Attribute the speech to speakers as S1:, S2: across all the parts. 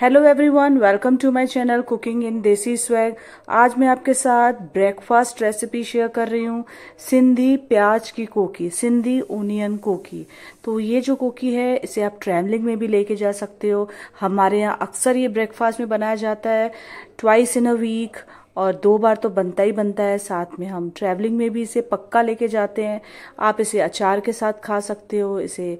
S1: hello everyone welcome to my channel cooking in desi swag आज मैं आपके साथ ब्रेकफास्ट रेसिपी शेयर कर रही हूँ सिंधी प्याज की कोकी सिंधी ओनियन कोकी तो ये जो कोकी है इसे आप ट्रैवलिंग में भी लेके जा सकते हो हमारे यहाँ अक्सर ये ब्रेकफास्ट में बनाया जाता है ट्वाइस इन अ वीक और दो बार तो बनता ही बनता है साथ में हम ट्रैवलिंग में भी इसे पक्का लेके जाते हैं आप इसे अचार के साथ खा सकते हो इसे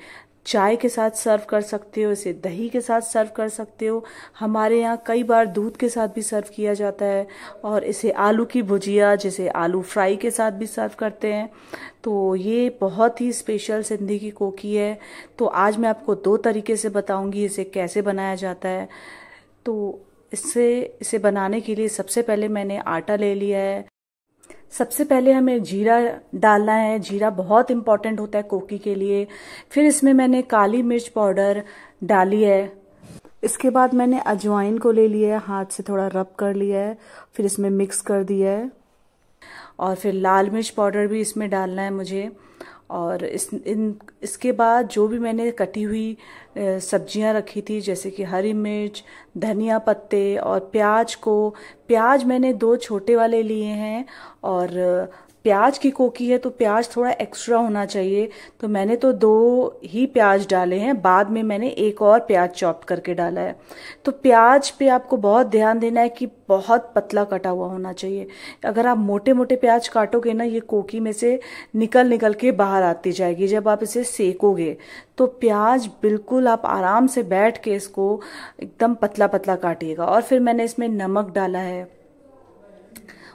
S1: चाय के साथ सर्व कर सकते हो इसे दही के साथ सर्व कर सकते हो हमारे यहाँ कई बार दूध के साथ भी सर्व किया जाता है और इसे आलू की भुजिया जिसे आलू फ्राई के साथ भी सर्व करते हैं तो ये बहुत ही स्पेशल सिंधी की कोकी है तो आज मैं आपको दो तरीके से बताऊंगी इसे कैसे बनाया जाता है तो इससे इसे बनाने के लिए सबसे पहले मैंने आटा ले लिया है सबसे पहले हमें जीरा डालना है जीरा बहुत इम्पॉर्टेंट होता है कोकी के लिए फिर इसमें मैंने काली मिर्च पाउडर डाली है इसके बाद मैंने अजवाइन को ले लिया है हाथ से थोड़ा रब कर लिया है फिर इसमें मिक्स कर दिया है और फिर लाल मिर्च पाउडर भी इसमें डालना है मुझे और इस इन इसके बाद जो भी मैंने कटी हुई सब्जियां रखी थी जैसे कि हरी मिर्च धनिया पत्ते और प्याज को प्याज मैंने दो छोटे वाले लिए हैं और प्याज की कोकी है तो प्याज थोड़ा एक्स्ट्रा होना चाहिए तो मैंने तो दो ही प्याज डाले हैं बाद में मैंने एक और प्याज चॉप करके डाला है तो प्याज पे आपको बहुत ध्यान देना है कि बहुत पतला कटा हुआ होना चाहिए अगर आप मोटे मोटे प्याज काटोगे ना ये कोकी में से निकल निकल के बाहर आती जाएगी जब आप इसे सेकोगे तो प्याज बिल्कुल आप आराम से बैठ के इसको एकदम पतला पतला काटिएगा और फिर मैंने इसमें नमक डाला है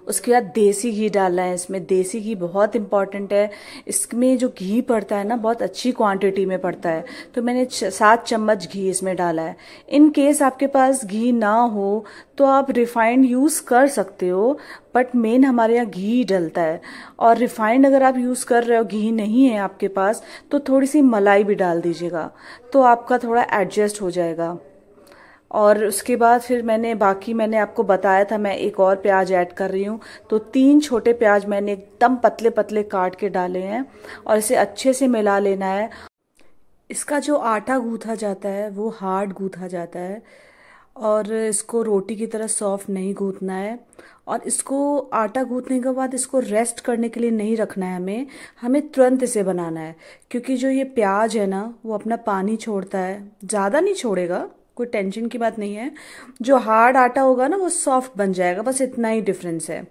S1: उसके बाद देसी घी डालना है इसमें देसी घी बहुत इंपॉर्टेंट है इसमें जो घी पड़ता है ना बहुत अच्छी क्वांटिटी में पड़ता है तो मैंने सात चम्मच घी इसमें डाला है इन केस आपके पास घी ना हो तो आप रिफाइंड यूज़ कर सकते हो बट मेन हमारे यहाँ घी डलता है और रिफाइंड अगर आप यूज़ कर रहे हो घी नहीं है आपके पास तो थोड़ी सी मलाई भी डाल दीजिएगा तो आपका थोड़ा एडजस्ट हो जाएगा और उसके बाद फिर मैंने बाकी मैंने आपको बताया था मैं एक और प्याज ऐड कर रही हूँ तो तीन छोटे प्याज मैंने एकदम पतले पतले काट के डाले हैं और इसे अच्छे से मिला लेना है इसका जो आटा गूथा जाता है वो हार्ड गूथा जाता है और इसको रोटी की तरह सॉफ्ट नहीं गूंथना है और इसको आटा गूंथने के बाद इसको रेस्ट करने के लिए नहीं रखना है हमें हमें तुरंत इसे बनाना है क्योंकि जो ये प्याज है ना वो अपना पानी छोड़ता है ज़्यादा नहीं छोड़ेगा कोई टेंशन की बात नहीं है जो हार्ड आटा होगा ना वो सॉफ्ट बन जाएगा बस इतना ही डिफरेंस है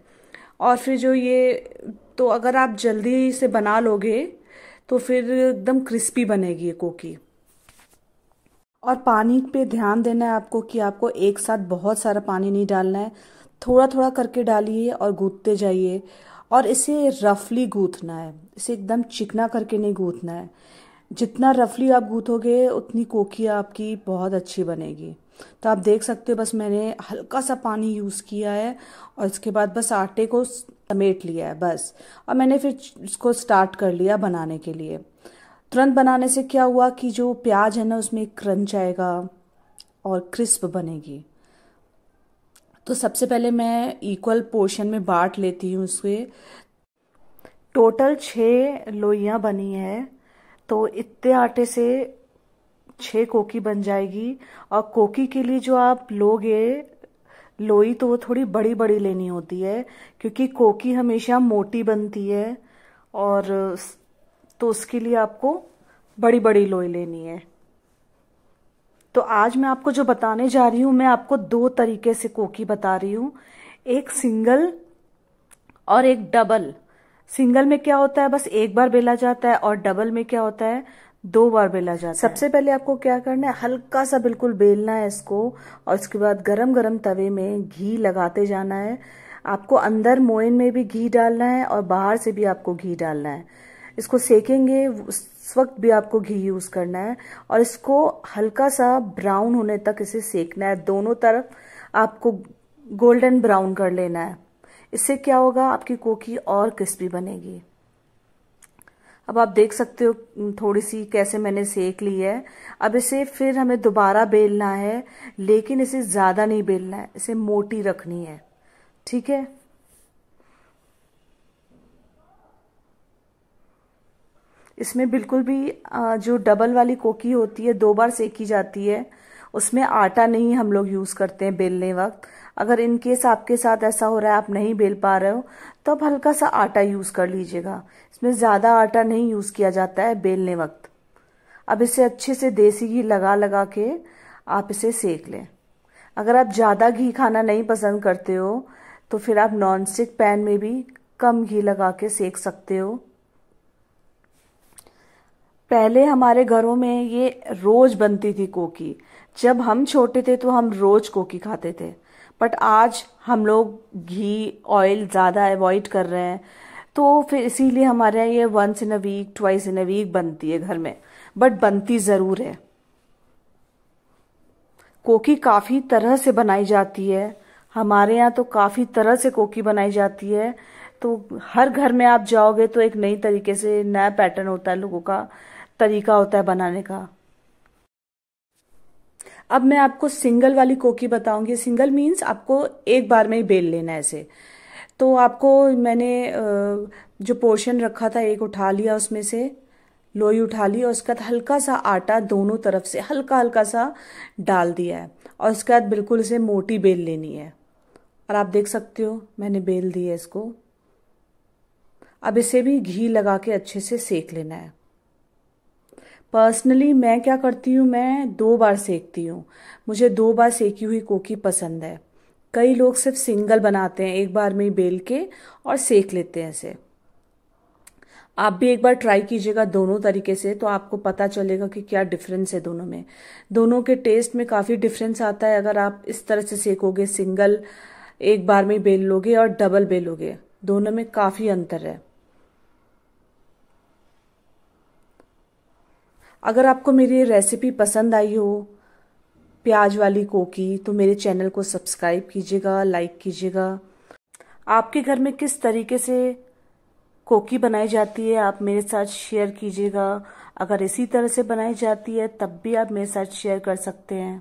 S1: और फिर जो ये तो अगर आप जल्दी से बना लोगे तो फिर एकदम क्रिस्पी बनेगी ये कोकी और पानी पे ध्यान देना है आपको कि आपको एक साथ बहुत सारा पानी नहीं डालना है थोड़ा थोड़ा करके डालिए और गूंथते जाइए और इसे रफली गूंथना है इसे एकदम चिकना करके नहीं गूंथना है जितना रफली आप गूँथोगे उतनी कोकिया आपकी बहुत अच्छी बनेगी तो आप देख सकते हो बस मैंने हल्का सा पानी यूज़ किया है और इसके बाद बस आटे को समेट लिया है बस और मैंने फिर इसको स्टार्ट कर लिया बनाने के लिए तुरंत बनाने से क्या हुआ कि जो प्याज है ना उसमें क्रंच आएगा और क्रिस्प बनेगी तो सबसे पहले मैं इक्वल पोर्शन में बांट लेती हूँ उसके टोटल छः लोइयाँ बनी है तो इतने आटे से छः कोकी बन जाएगी और कोकी के लिए जो आप लोगे लोई तो वो थोड़ी बड़ी बड़ी लेनी होती है क्योंकि कोकी हमेशा मोटी बनती है और तो उसके लिए आपको बड़ी बड़ी लोई लेनी है तो आज मैं आपको जो बताने जा रही हूँ मैं आपको दो तरीके से कोकी बता रही हूँ एक सिंगल और एक डबल सिंगल में क्या होता है बस एक बार बेला जाता है और डबल में क्या होता है दो बार बेला जाता सबसे है सबसे पहले आपको क्या करना है हल्का सा बिल्कुल बेलना है इसको और उसके बाद गरम गरम तवे में घी लगाते जाना है आपको अंदर मोइन में भी घी डालना है और बाहर से भी आपको घी डालना है इसको सेकेंगे उस वक्त भी आपको घी यूज करना है और इसको हल्का सा ब्राउन होने तक इसे सेकना है दोनों तरफ आपको गोल्डन ब्राउन कर लेना है इससे क्या होगा आपकी कोकी और क्रिस्पी बनेगी अब आप देख सकते हो थोड़ी सी कैसे मैंने सेक ली है अब इसे फिर हमें दोबारा बेलना है लेकिन इसे ज़्यादा नहीं बेलना है इसे मोटी रखनी है ठीक है इसमें बिल्कुल भी जो डबल वाली कोकी होती है दो बार सेकी जाती है उसमें आटा नहीं हम लोग यूज़ करते हैं बेलने वक्त अगर इन केस आपके साथ ऐसा हो रहा है आप नहीं बेल पा रहे हो तो आप हल्का सा आटा यूज़ कर लीजिएगा इसमें ज़्यादा आटा नहीं यूज़ किया जाता है बेलने वक्त अब इसे अच्छे से देसी घी लगा लगा के आप इसे सेक लें अगर आप ज़्यादा घी खाना नहीं पसंद करते हो तो फिर आप नॉन स्टिक पैन में भी कम घी लगा के सेक सकते हो पहले हमारे घरों में ये रोज बनती थी कोकी जब हम छोटे थे तो हम रोज कोकी खाते थे बट आज हम लोग घी ऑयल ज़्यादा अवॉइड कर रहे हैं तो फिर इसीलिए हमारे यहाँ ये once in a week twice in a week बनती है घर में बट बनती ज़रूर है कोकी काफ़ी तरह से बनाई जाती है हमारे यहाँ तो काफ़ी तरह से कोकी बनाई जाती है तो हर घर में आप जाओगे तो एक नई तरीके से नया पैटर्न होता है लोगों का तरीका होता है बनाने का अब मैं आपको सिंगल वाली कोकी बताऊंगी सिंगल मीन्स आपको एक बार में ही बेल लेना है ऐसे तो आपको मैंने जो पोर्शन रखा था एक उठा लिया उसमें से लोई उठा ली और उसके बाद हल्का सा आटा दोनों तरफ से हल्का हल्का सा डाल दिया है और उसके बाद बिल्कुल से मोटी बेल लेनी है और आप देख सकते हो मैंने बेल दी है इसको अब इसे भी घी लगा के अच्छे से सेक लेना है पर्सनली मैं क्या करती हूँ मैं दो बार सेकती हूँ मुझे दो बार सेकी हुई कोकी पसंद है कई लोग सिर्फ सिंगल बनाते हैं एक बार में ही बेल के और सेक लेते हैं इसे आप भी एक बार ट्राई कीजिएगा दोनों तरीके से तो आपको पता चलेगा कि क्या डिफरेंस है दोनों में दोनों के टेस्ट में काफ़ी डिफरेंस आता है अगर आप इस तरह से सेकोगे सिंगल एक बार में बेल लोगे और डबल बेलोगे दोनों में काफ़ी अंतर है अगर आपको मेरी ये रेसिपी पसंद आई हो प्याज वाली कोकी तो मेरे चैनल को सब्सक्राइब कीजिएगा लाइक कीजिएगा आपके घर में किस तरीके से कोकी बनाई जाती है आप मेरे साथ शेयर कीजिएगा अगर इसी तरह से बनाई जाती है तब भी आप मेरे साथ शेयर कर सकते हैं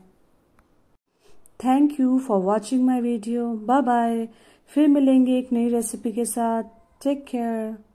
S1: thank you for watching my video bye bye फिर मिलेंगे एक नई रेसिपी के साथ टेक केयर